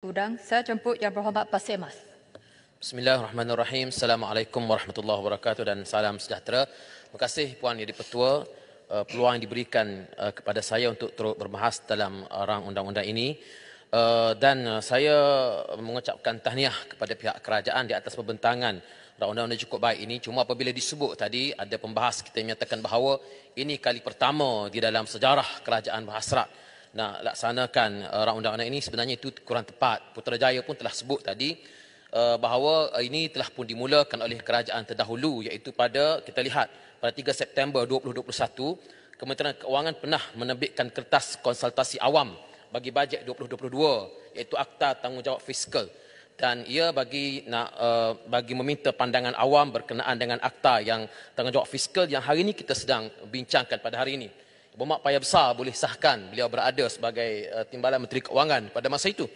Udang, saya jemput yang berhormat Pasir Mas. Bismillahirrahmanirrahim. Assalamualaikum warahmatullahi wabarakatuh dan salam sejahtera. Terima kasih Puan Yudi Petua eh, peluang yang diberikan eh, kepada saya untuk terus berbahas dalam eh, rang undang-undang ini. Dan saya mengucapkan tahniah kepada pihak kerajaan di atas pembentangan rang undang-undang cukup baik ini. Cuma apabila disebut tadi ada pembahas kita menyatakan bahawa ini kali pertama di dalam sejarah kerajaan berhasrat nak laksanakan uh, raun undangan ini sebenarnya itu kurang tepat. Putrajaya pun telah sebut tadi uh, bahawa uh, ini telah pun dimulakan oleh kerajaan terdahulu iaitu pada kita lihat pada 3 September 2021 Kementerian Keuangan pernah menerbitkan kertas konsultasi awam bagi bajet 2022 iaitu Akta Tanggungjawab Fiskal dan ia bagi nak uh, bagi meminta pandangan awam berkenaan dengan akta yang tanggungjawab fiskal yang hari ini kita sedang bincangkan pada hari ini. Bermak Paya besar boleh sahkan beliau berada sebagai uh, timbalan menteri kewangan pada masa itu.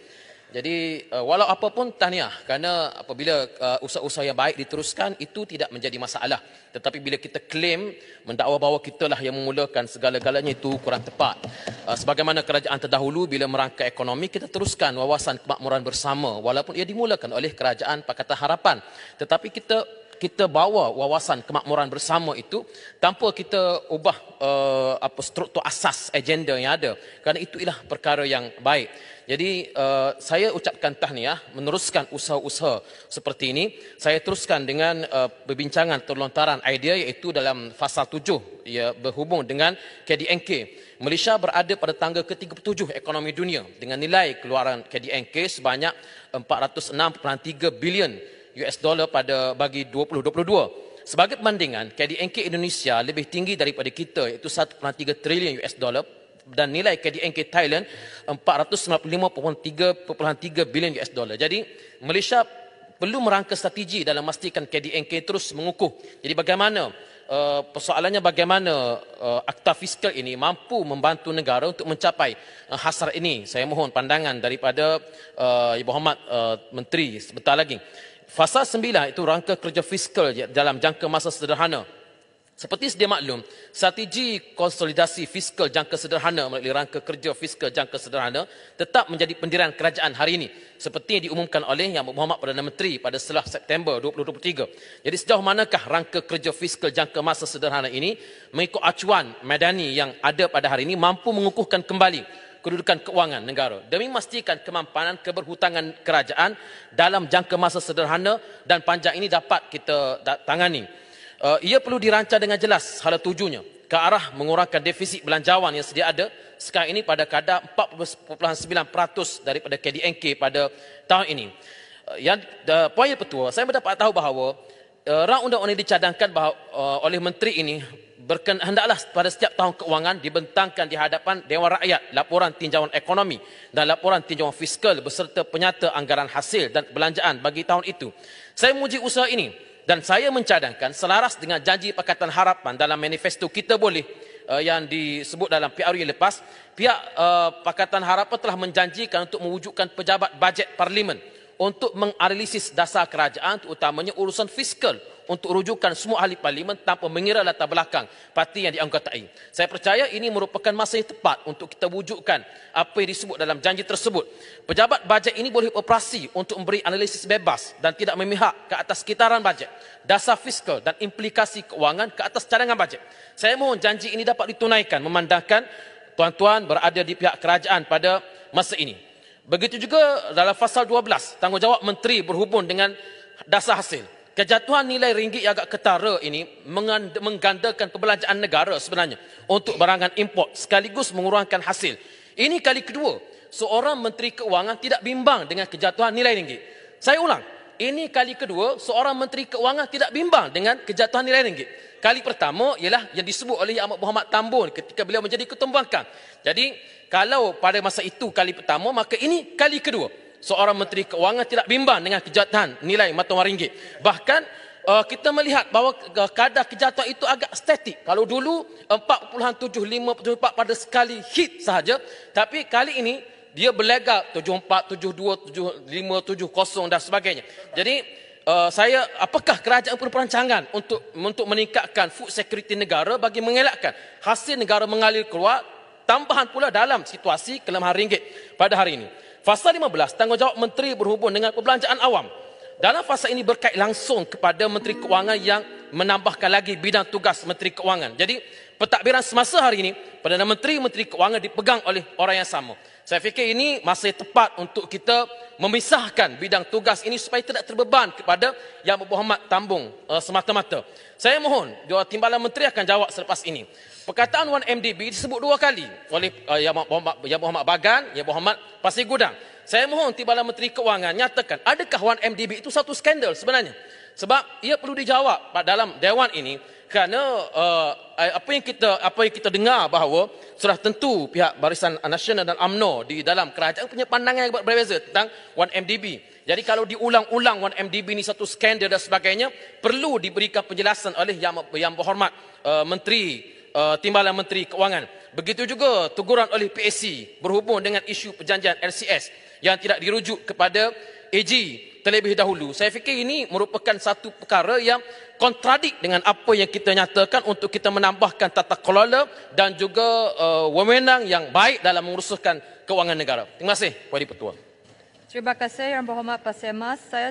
Jadi uh, walau apa pun tahniah kerana apabila uh, usaha-usaha yang baik diteruskan itu tidak menjadi masalah. Tetapi bila kita klaim mendakwa bahawa kita lah yang memulakan segala-galanya itu kurang tepat. Uh, sebagaimana kerajaan terdahulu bila merangka ekonomi kita teruskan wawasan kemakmuran bersama walaupun ia dimulakan oleh kerajaan Pakatan Harapan. Tetapi kita kita bawa wawasan kemakmuran bersama itu tanpa kita ubah uh, apa struktur asas agenda yang ada kerana itu ialah perkara yang baik. Jadi uh, saya ucapkan tahniah meneruskan usaha-usaha seperti ini. Saya teruskan dengan uh, perbincangan terlontaran idea iaitu dalam fasa 7 ia berhubung dengan KDNK. Malaysia berada pada tangga ke-37 ekonomi dunia dengan nilai keluaran KDNK sebanyak 406.3 bilion US dollar pada bagi 2022. Sebagai perbandingan, KDNK Indonesia lebih tinggi daripada kita iaitu 1.3 trilion US dollar dan nilai KDNK Thailand 495.3.3 bilion US dollar. Jadi Malaysia perlu merangka strategi dalam memastikan KDNK terus mengukuh. Jadi bagaimana uh, persoalannya bagaimana uh, akta fiskal ini mampu membantu negara untuk mencapai uh, hasrat ini. Saya mohon pandangan daripada uh, Ibu Hormat uh, Menteri sebentar lagi. Fasa sembilan itu rangka kerja fiskal dalam jangka masa sederhana. Seperti sedia maklum, strategi konsolidasi fiskal jangka sederhana melalui rangka kerja fiskal jangka sederhana tetap menjadi pendirian kerajaan hari ini. Seperti yang diumumkan oleh Yang Muhammad Perdana Menteri pada selah September 2023. Jadi sejauh manakah rangka kerja fiskal jangka masa sederhana ini mengikut acuan medani yang ada pada hari ini mampu mengukuhkan kembali kedudukan keuangan negara demi memastikan kemampanan keberhutangan kerajaan dalam jangka masa sederhana dan panjang ini dapat kita tangani. Eh, ia perlu dirancang dengan jelas hala tujuannya ke arah mengurangkan defisit belanjawan yang sedia ada sekarang ini pada kadar 49% daripada KDNK pada tahun ini. Uh, yang eh, poin petua saya mendapat tahu bahawa uh, rang undang-undang dicadangkan bahawa, uh, oleh menteri ini berken, hendaklah pada setiap tahun keuangan dibentangkan di hadapan Dewan Rakyat laporan tinjauan ekonomi dan laporan tinjauan fiskal beserta penyata anggaran hasil dan belanjaan bagi tahun itu. Saya muji usaha ini dan saya mencadangkan selaras dengan janji Pakatan Harapan dalam manifesto kita boleh uh, yang disebut dalam PRU lepas, pihak uh, Pakatan Harapan telah menjanjikan untuk mewujudkan pejabat bajet parlimen untuk menganalisis dasar kerajaan terutamanya urusan fiskal untuk rujukan semua ahli parlimen tanpa mengira latar belakang parti yang dianggotai. Saya percaya ini merupakan masa yang tepat untuk kita wujudkan apa yang disebut dalam janji tersebut. Pejabat bajet ini boleh operasi untuk memberi analisis bebas dan tidak memihak ke atas kitaran bajet, dasar fiskal dan implikasi keuangan ke atas cadangan bajet. Saya mohon janji ini dapat ditunaikan memandangkan tuan-tuan berada di pihak kerajaan pada masa ini. Begitu juga dalam fasal 12, tanggungjawab menteri berhubung dengan dasar hasil. Kejatuhan nilai ringgit yang agak ketara ini menggandakan perbelanjaan negara sebenarnya untuk barangan import sekaligus mengurangkan hasil. Ini kali kedua seorang menteri keuangan tidak bimbang dengan kejatuhan nilai ringgit. Saya ulang, ini kali kedua seorang menteri keuangan tidak bimbang dengan kejatuhan nilai ringgit. Kali pertama ialah yang disebut oleh Ahmad Muhammad Tambun ketika beliau menjadi ketua pembangkang. Jadi kalau pada masa itu kali pertama maka ini kali kedua seorang menteri keuangan tidak bimbang dengan kejahatan nilai mata wang ringgit. Bahkan uh, kita melihat bahawa kadar kejatuhan itu agak statik. Kalau dulu 4.75 pada sekali hit sahaja, tapi kali ini dia berlegak 74, 72, 75, 70 dan sebagainya. Jadi uh, saya apakah kerajaan perlu perancangan untuk untuk meningkatkan food security negara bagi mengelakkan hasil negara mengalir keluar tambahan pula dalam situasi kelemahan ringgit pada hari ini. Fasa 15 tanggungjawab menteri berhubung dengan perbelanjaan awam. Dalam fasa ini berkait langsung kepada menteri kewangan yang menambahkan lagi bidang tugas menteri kewangan. Jadi pentadbiran semasa hari ini Perdana Menteri Menteri Kewangan dipegang oleh orang yang sama. Saya fikir ini masih tepat untuk kita memisahkan bidang tugas ini supaya tidak terbeban kepada Yang Berhormat Tambung uh, semata-mata. Saya mohon Jawatan Timbalan Menteri akan jawab selepas ini. Perkataan 1MDB disebut dua kali oleh uh, Yang Muhammad, Yang Muhammad Bagan, Yang Muhammad Pasti Gudang. Saya mohon Timbalan Menteri Keuangan nyatakan adakah 1MDB itu satu skandal sebenarnya? Sebab ia perlu dijawab dalam dewan ini kerana uh, apa yang kita apa yang kita dengar bahawa sudah tentu pihak Barisan Nasional dan AMNO di dalam kerajaan punya pandangan yang berbeza tentang 1MDB. Jadi kalau diulang-ulang 1MDB ini satu skandal dan sebagainya, perlu diberikan penjelasan oleh yang yang berhormat uh, eh, menteri uh, Timbalan Menteri Keuangan. Begitu juga teguran oleh PAC berhubung dengan isu perjanjian LCS yang tidak dirujuk kepada AG terlebih dahulu. Saya fikir ini merupakan satu perkara yang kontradik dengan apa yang kita nyatakan untuk kita menambahkan tata kelola dan juga uh, wewenang yang baik dalam menguruskan keuangan negara. Terima kasih, Puan Di Pertua. Terima kasih Yang Berhormat Pak Semas. Saya